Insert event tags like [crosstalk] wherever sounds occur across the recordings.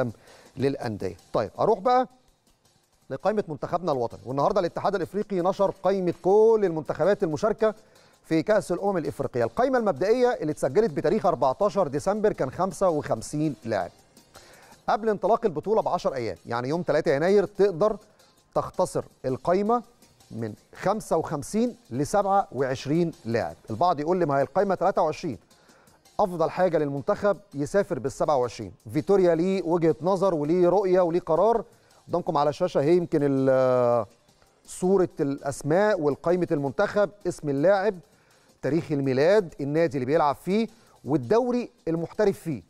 العالم للانديه طيب اروح بقى لقائمه منتخبنا الوطني والنهارده الاتحاد الافريقي نشر قائمه كل المنتخبات المشاركه في كاس الامم الافريقيه القائمه المبدئيه اللي اتسجلت بتاريخ 14 ديسمبر كان 55 لاعب قبل انطلاق البطوله ب 10 ايام يعني يوم 3 يناير تقدر تختصر القائمه من 55 ل 27 لاعب البعض يقول لي ما هي القائمه 23 افضل حاجه للمنتخب يسافر بال 27 فيتوريا ليه وجهه نظر وليه رؤيه وليه قرار قدامكم على الشاشه هي يمكن صوره الاسماء والقائمه المنتخب اسم اللاعب تاريخ الميلاد النادي اللي بيلعب فيه والدوري المحترف فيه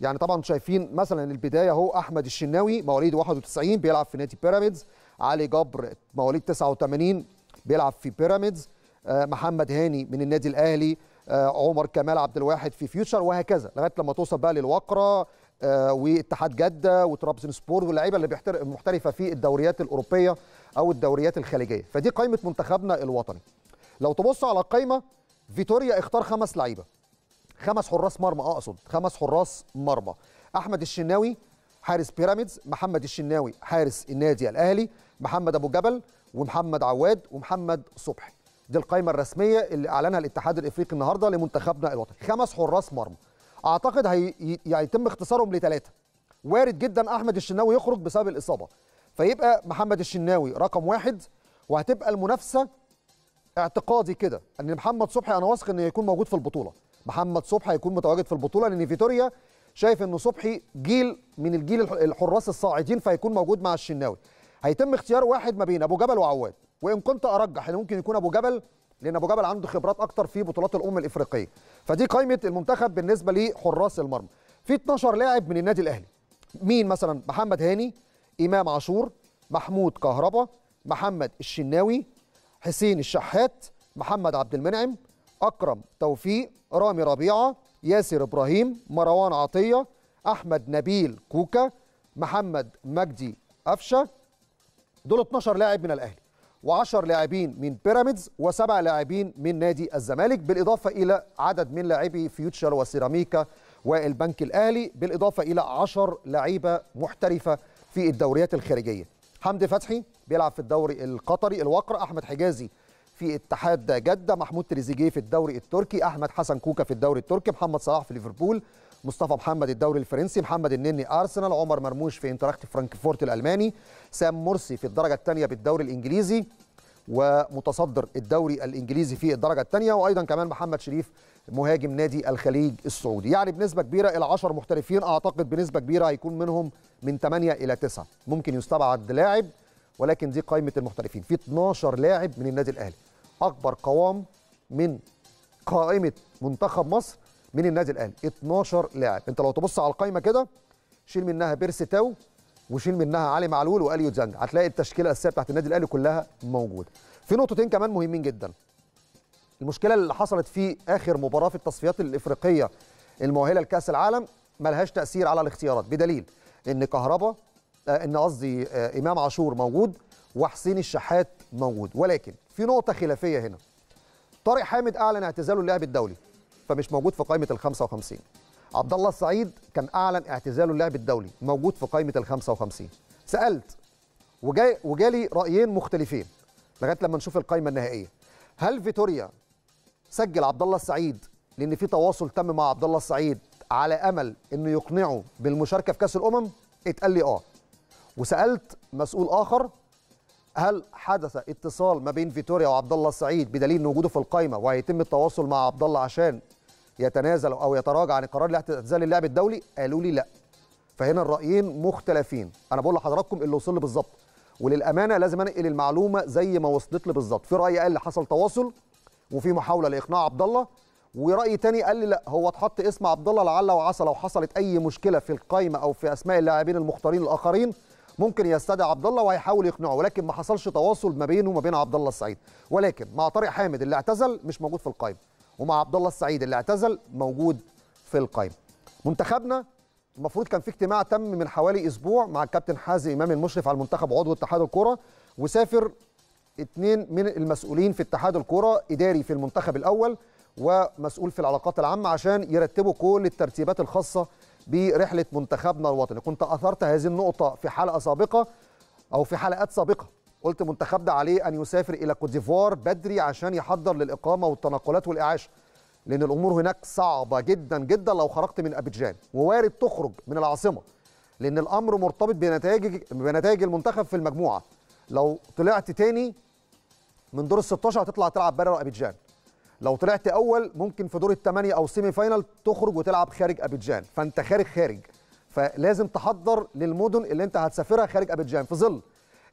يعني طبعا شايفين مثلا البدايه اهو احمد الشناوي مواليد 91 بيلعب في نادي بيراميدز علي جبر مواليد 89 بيلعب في بيراميدز آه، محمد هاني من النادي الاهلي آه، عمر كمال عبد الواحد في فيوتشر وهكذا لغايه لما توصل بقى للوقره آه، واتحاد جده وترابزون سبور واللعيبه اللي محترفه في الدوريات الاوروبيه او الدوريات الخليجيه فدي قائمه منتخبنا الوطني لو تبص على القائمه فيتوريا اختار خمس لعيبه خمس حراس مرمى آه، اقصد خمس حراس مرمى احمد الشناوي حارس بيراميدز محمد الشناوي حارس النادي الاهلي محمد ابو جبل ومحمد عواد ومحمد صبحي دي القائمه الرسميه اللي اعلنها الاتحاد الافريقي النهارده لمنتخبنا الوطني خمس حراس مرمى اعتقد هي... هيتم اختصارهم لثلاثه وارد جدا احمد الشناوي يخرج بسبب الاصابه فيبقى محمد الشناوي رقم واحد وهتبقى المنافسه اعتقادي كده ان محمد صبحي انا واثق انه يكون موجود في البطوله محمد صبحي هيكون متواجد في البطوله لان فيتوريا شايف انه صبحي جيل من الجيل الحراس الصاعدين فهيكون موجود مع الشناوي هيتم اختيار واحد ما بين ابو جبل وعواد وان كنت ارجح ان ممكن يكون ابو جبل لان ابو جبل عنده خبرات اكتر في بطولات الامم الافريقيه فدي قائمه المنتخب بالنسبه لحراس المرمى في 12 لاعب من النادي الاهلي مين مثلا محمد هاني امام عاشور محمود كهربا محمد الشناوي حسين الشحات محمد عبد المنعم اكرم توفيق رامي ربيعه ياسر ابراهيم مروان عطيه احمد نبيل كوكا محمد مجدي قفشه دول 12 لاعب من الاهلي و10 لاعبين من بيراميدز و7 لاعبين من نادي الزمالك بالاضافه الى عدد من لاعبي فيوتشر وسيراميكا والبنك الاهلي بالاضافه الى 10 لعيبه محترفه في الدوريات الخارجيه حمدي فتحي بيلعب في الدوري القطري الوقر احمد حجازي في اتحاد جده محمود تريزيجيه في الدوري التركي احمد حسن كوكا في الدوري التركي محمد صلاح في ليفربول مصطفى محمد الدوري الفرنسي محمد النني ارسنال عمر مرموش في انتراخت فرانكفورت الالماني سام مرسي في الدرجه الثانيه بالدوري الانجليزي ومتصدر الدوري الانجليزي في الدرجه الثانيه وايضا كمان محمد شريف مهاجم نادي الخليج السعودي يعني بنسبه كبيره ال 10 محترفين اعتقد بنسبه كبيره هيكون منهم من 8 الى 9 ممكن يستبعد لاعب ولكن دي قائمه المحترفين في 12 لاعب من النادي الاهلي اكبر قوام من قائمه منتخب مصر من النادي الاهلي 12 لاعب انت لو تبص على القائمه كده شيل منها بيرسي تاو وشيل منها علي معلول واليو زانج هتلاقي التشكيله الاساسيه بتاعت النادي الاهلي كلها موجوده في نقطتين كمان مهمين جدا المشكله اللي حصلت في اخر مباراه في التصفيات الافريقيه المؤهله لكاس العالم ملهاش تاثير على الاختيارات بدليل ان كهربا آه، ان قصدي آه، امام عاشور موجود وحسين الشحات موجود ولكن في نقطه خلافيه هنا طارق حامد اعلن اعتزاله اللاعب الدولي فمش موجود في قائمه ال 55 عبد الله السعيد كان اعلن اعتزاله اللعب الدولي موجود في قائمه ال 55 سالت وجاي وجالي رايين مختلفين لغايه لما نشوف القائمه النهائيه هل فيتوريا سجل عبد الله السعيد لان في تواصل تم مع عبد الله السعيد على امل انه يقنعه بالمشاركه في كاس الامم اتقال لي اه وسالت مسؤول اخر هل حدث اتصال ما بين فيتوريا وعبد الله السعيد بدليل وجوده في القائمه وهيتم التواصل مع عبد الله عشان يتنازل او يتراجع عن القرار لاعتزال اللعب الدولي قالوا لي لا فهنا الرايين مختلفين انا بقول لحضراتكم اللي وصل لي بالظبط وللامانه لازم انقل المعلومه زي ما وصلت لي بالظبط في راي قال لي حصل تواصل وفي محاوله لاقناع عبد الله وراي تاني قال لي لا هو اتحط اسم عبد الله لعل وعسى لو حصلت اي مشكله في القايمه او في اسماء اللاعبين المختارين الاخرين ممكن يستدعي عبد الله وهيحاول يقنعه ولكن ما حصلش تواصل ما بينه وما بين عبد الله السعيد ولكن مع طارق حامد اللي اعتزل مش موجود في القائمه ومع عبد الله السعيد اللي اعتزل موجود في القائمه منتخبنا المفروض كان في اجتماع تم من حوالي اسبوع مع الكابتن حازم امام المشرف على المنتخب عضو اتحاد الكره وسافر اثنين من المسؤولين في اتحاد الكره اداري في المنتخب الاول ومسؤول في العلاقات العامه عشان يرتبوا كل الترتيبات الخاصه برحله منتخبنا الوطني كنت اثرت هذه النقطه في حلقه سابقه او في حلقات سابقه قلت منتخب ده عليه ان يسافر الى كوتيفوار بدري عشان يحضر للاقامه والتنقلات والاعاشه لان الامور هناك صعبه جدا جدا لو خرجت من ابيجان ووارد تخرج من العاصمه لان الامر مرتبط بنتائج بنتائج المنتخب في المجموعه لو طلعت تاني من دور ال 16 هتطلع تلعب بره ابيجان لو طلعت اول ممكن في دور الثمانيه او سيمي فاينال تخرج وتلعب خارج ابيجان فانت خارج خارج فلازم تحضر للمدن اللي انت هتسافرها خارج ابيجان في ظل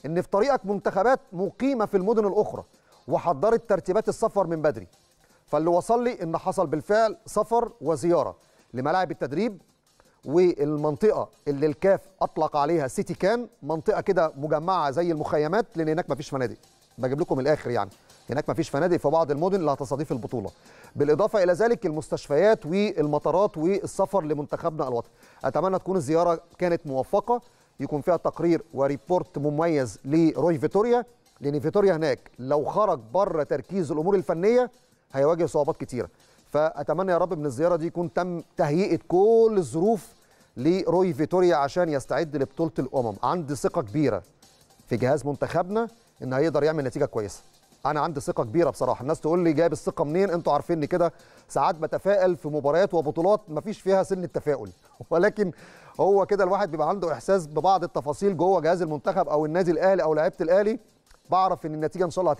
ان في طريقك منتخبات مقيمه في المدن الاخرى وحضرت ترتيبات السفر من بدري فاللي وصل لي ان حصل بالفعل سفر وزياره لملاعب التدريب والمنطقه اللي الكاف اطلق عليها سيتي كان منطقه كده مجمعه زي المخيمات لان هناك مفيش فنادق بجيب لكم الاخر يعني هناك مفيش فنادق في بعض المدن اللي هتستضيف البطوله بالاضافه الى ذلك المستشفيات والمطارات والسفر لمنتخبنا الوطني اتمنى تكون الزياره كانت موفقه يكون فيها تقرير وريبورت مميز لروي فيتوريا لان فيتوريا هناك لو خرج بره تركيز الامور الفنيه هيواجه صعوبات كتيره فاتمنى يا رب من الزياره دي يكون تم تهيئه كل الظروف لروي فيتوريا عشان يستعد لبطوله الامم عندي ثقه كبيره في جهاز منتخبنا ان هيقدر يعمل نتيجه كويسه انا عندي ثقه كبيره بصراحه الناس تقول لي جايب الثقه منين انتوا عارفيني كده ساعات بتفائل في مباريات وبطولات مفيش فيها سن التفاؤل [laughs] ولكن هو كده الواحد بيبقى عنده احساس ببعض التفاصيل جوه جهاز المنتخب او النادي الاهلي او لعيبه الاهلي بعرف ان النتيجه ان شاء الله